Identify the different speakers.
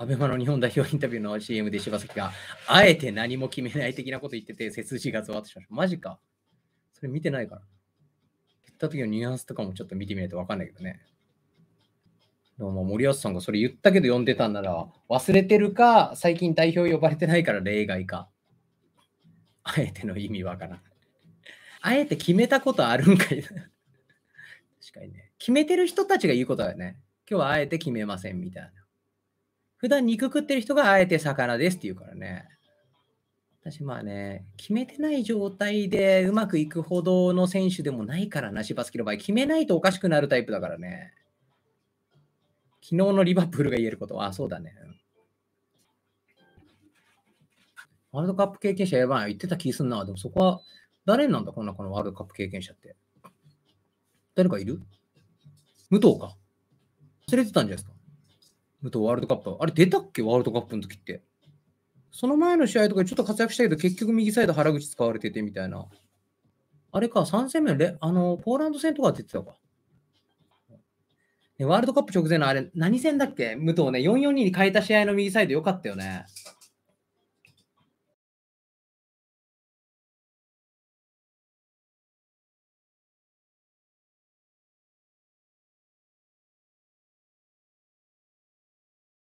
Speaker 1: アベマの日本代表インタビューの CM で柴崎が、あえて何も決めない的なこと言ってて、背筋がゾワッとしました。マジか。それ見てないから。言った時のニュアンスとかもちょっと見てみないと分かんないけどね。でも森保さんがそれ言ったけど読んでたんなら、忘れてるか、最近代表呼ばれてないから例外か。あえての意味わからん。あえて決めたことあるんかい。確かにね。決めてる人たちが言うことだよね。今日はあえて決めませんみたいな。普段肉食ってる人があえて魚ですって言うからね。私まあね、決めてない状態でうまくいくほどの選手でもないからな、シバスキの場合。決めないとおかしくなるタイプだからね。昨日のリバプールが言えることは、あ、そうだね。ワールドカップ経験者やばい言ってた気すんな。でもそこは誰なんだ、こんなこのワールドカップ経験者って。誰かいる武藤か。忘れてたんじゃないですか。武藤ワールドカップ。あれ出たっけワールドカップの時って。その前の試合とかちょっと活躍したけど、結局右サイド原口使われててみたいな。あれか、3戦目のレあのポーランド戦とか出てたか。ワールドカップ直前のあれ、何戦だっけ武藤ね、442に変えた試合の右サイドよかったよね。